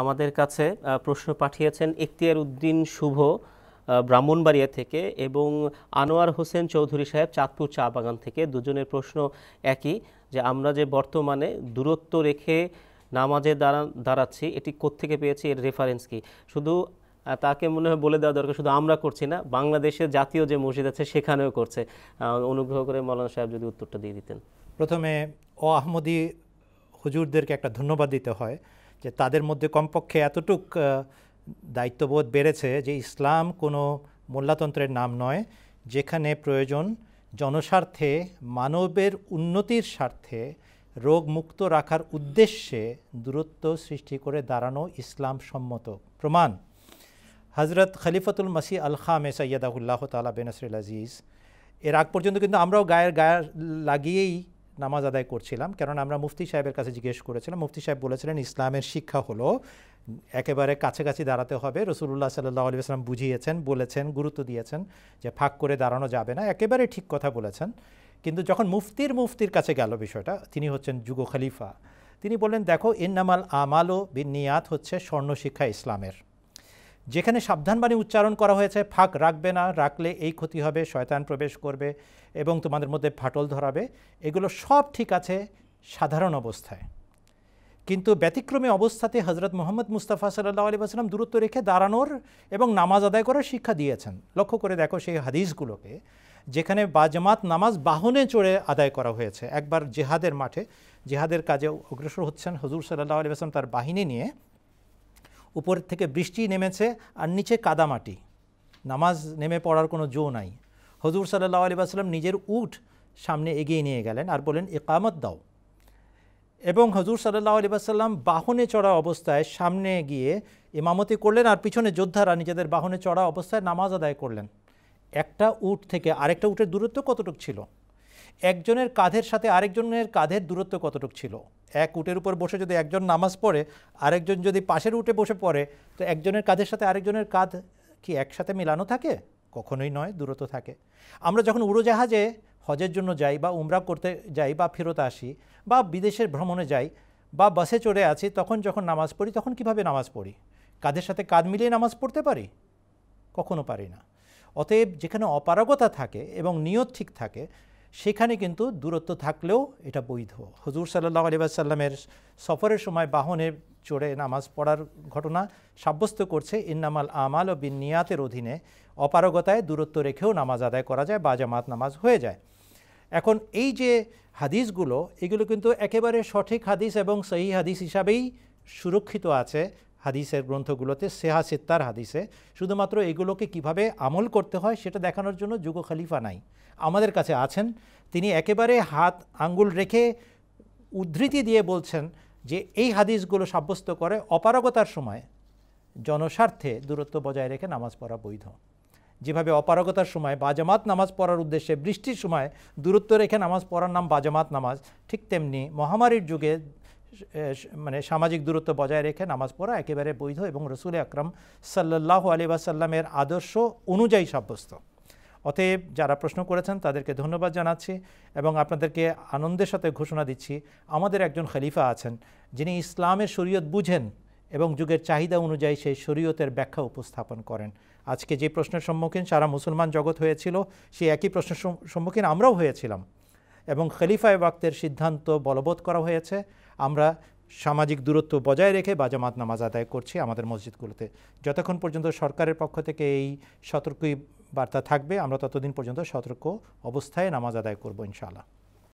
আমাদের কাছে প্রশ্ন পাঠিয়েছেন ইখতিয়ার উদ্দিন শুভ ব্রাহ্মণবাড়িয়া থেকে এবং আনোয়ার হোসেন চৌধুরী সাহেব চাঁদপুর চা বাগান থেকে দুজনের প্রশ্ন একই যে আমরা যে বর্তমানে দূরত্ব রেখে নামাজে দাঁড়া দাঁড়াচ্ছি এটি কোত্থেকে পেয়েছি এর রেফারেন্স কি শুধু তাকে মনে হয় বলে দেওয়া দরকার শুধু আমরা করছি না বাংলাদেশের জাতীয় যে মসজিদ আছে সেখানেও করছে অনুগ্রহ করে মৌলানা সাহেব যদি উত্তরটা দিয়ে দিতেন প্রথমে ও আহমদি হুজুরদেরকে একটা ধন্যবাদ দিতে হয় যে তাদের মধ্যে কমপক্ষে এতটুক দায়িত্ববোধ বেড়েছে যে ইসলাম কোনো মোল্লাতন্ত্রের নাম নয় যেখানে প্রয়োজন জনস্বার্থে মানবের উন্নতির স্বার্থে রোগ মুক্ত রাখার উদ্দেশ্যে দূরত্ব সৃষ্টি করে দাঁড়ানো ইসলাম সম্মত প্রমাণ হজরত খলিফতুল মাসি আল খামে সৈয়দাহুল্লাহ তালা বেনসরুল আজিজ এর আগ পর্যন্ত কিন্তু আমরাও গায়ের গায়ে লাগিয়েই নামাজ আদায় করছিলাম কেননা আমরা মুফতি সাহেবের কাছে জিজ্ঞেস করেছিলাম মুফতি সাহেব বলেছিলেন ইসলামের শিক্ষা হলো একেবারে কাছাকাছি দাঁড়াতে হবে রসুল্লাহ সাল্লাহ আলু আসলাম বুঝিয়েছেন বলেছেন গুরুত্ব দিয়েছেন যে ফাঁক করে দাঁড়ানো যাবে না একেবারে ঠিক কথা বলেছেন কিন্তু যখন মুফতির মুফতির কাছে গেল বিষয়টা তিনি হচ্ছেন যুগ খলিফা তিনি বললেন দেখো ইন্নামাল আমালও বিনিয়াত হচ্ছে স্বর্ণ শিক্ষা ইসলামের যেখানে সাবধানবাণী উচ্চারণ করা হয়েছে ফাঁক রাখবে না রাখলে এই ক্ষতি হবে শয়তান প্রবেশ করবে এবং তোমাদের মধ্যে ফাটল ধরাবে এগুলো সব ঠিক আছে সাধারণ অবস্থায় কিন্তু ব্যতিক্রমী অবস্থাতে হজরত মোহাম্মদ মুস্তাফা সাল্লাহ আলী আসলাম দূরত্ব রেখে দাঁড়ানোর এবং নামাজ আদায় করার শিক্ষা দিয়েছেন লক্ষ্য করে দেখো সেই হাদিসগুলোকে যেখানে বাজমাত নামাজ বাহনে চড়ে আদায় করা হয়েছে একবার জেহাদের মাঠে জেহাদের কাজে অগ্রসর হচ্ছেন হজুর সাল্লাহ আলী আসলাম তার বাহিনী নিয়ে উপর থেকে বৃষ্টি নেমেছে আর নিচে কাদামাটি নামাজ নেমে পড়ার কোনো জো নাই হজুর সাল্লাহ আলী আসলাম নিজের উঠ সামনে এগিয়ে নিয়ে গেলেন আর বলেন একামত দাও এবং হজুর সাল্লাহ আলী আসাল্লাম বাহনে চড়া অবস্থায় সামনে গিয়ে ইমামতি করলেন আর পিছনে যোদ্ধারা নিজেদের বাহনে চড়া অবস্থায় নামাজ আদায় করলেন একটা উট থেকে আরেকটা উঠের দূরত্ব কতটুক ছিল একজনের কাঁধের সাথে আরেকজনের কাঁধের দূরত্ব কতটুক ছিল এক উটের উপর বসে যদি একজন নামাজ পড়ে আরেকজন যদি পাশের উটে বসে পড়ে তো একজনের কাঁধের সাথে আরেকজনের কাঁধ কি একসাথে মিলানো থাকে কখনোই নয় দূরত্ব থাকে আমরা যখন উড়োজাহাজে হজের জন্য যাই বা উমরা করতে যাই বা ফেরত আসি বা বিদেশের ভ্রমণে যাই বা বাসে চড়ে আছি তখন যখন নামাজ পড়ি তখন কিভাবে নামাজ পড়ি কাদের সাথে কাঁধ মিলিয়ে নামাজ পড়তে পারি কখনো পারি না অতএব যেখানে অপারগতা থাকে এবং নিয়ত ঠিক থাকে সেখানে কিন্তু দূরত্ব থাকলেও এটা বৈধ হজুর সাল্লাহ আলিবাসাল্লামের সফরের সময় বাহনে চড়ে নামাজ পড়ার ঘটনা সাব্যস্ত করছে ইন্নামাল আমাল ও বিন নিয়াতের অধীনে অপারগতায় দূরত্ব রেখেও নামাজ আদায় করা যায় বা জামাত নামাজ হয়ে যায় এখন এই যে হাদিসগুলো এগুলো কিন্তু একেবারে সঠিক হাদিস এবং সেই হাদিস হিসাবেই সুরক্ষিত আছে হাদিসের গ্রন্থগুলোতে সেহা সেত্তার হাদিসে শুধুমাত্র এগুলোকে কিভাবে আমল করতে হয় সেটা দেখানোর জন্য যুগ খালিফা নাই আমাদের কাছে আছেন তিনি একেবারে হাত আঙ্গুল রেখে উদ্ধৃতি দিয়ে বলছেন যে এই হাদিসগুলো সাব্যস্ত করে অপারগতার সময় জনস্বার্থে দূরত্ব বজায় রেখে নামাজ পড়া বৈধ যেভাবে অপারগতার সময় বাজামাত নামাজ পড়ার উদ্দেশ্যে বৃষ্টির সময় দূরত্ব রেখে নামাজ পড়ার নাম বাজামাত নামাজ ঠিক তেমনি মহামারীর যুগে মানে সামাজিক দূরত্ব বজায় রেখে নামাজ পড়া একেবারে বৈধ এবং রসুল আকরম সাল্লাহ আলিবাসাল্লামের আদর্শ অনুযায়ী সাব্যস্ত অতএব যারা প্রশ্ন করেছেন তাদেরকে ধন্যবাদ জানাচ্ছি এবং আপনাদেরকে আনন্দের সাথে ঘোষণা দিচ্ছি আমাদের একজন খলিফা আছেন যিনি ইসলামের শরীয়ত বুঝেন এবং যুগের চাহিদা অনুযায়ী সেই শরীয়তের ব্যাখ্যা উপস্থাপন করেন আজকে যে প্রশ্নের সম্মুখীন সারা মুসলমান জগৎ হয়েছিল সেই একই প্রশ্নের সম্মুখীন আমরাও হয়েছিলাম এবং খলিফায় বাক্তের সিদ্ধান্ত বলবৎ করা হয়েছে আমরা সামাজিক দূরত্ব বজায় রেখে বাজামাত নামাজ আদায় করছি আমাদের মসজিদগুলোতে যতক্ষণ পর্যন্ত সরকারের পক্ষ থেকে এই সতর্কই বার্তা থাকবে আমরা ততদিন পর্যন্ত সতর্ক অবস্থায় নামাজ আদায় করবো ইনশাআল্লাহ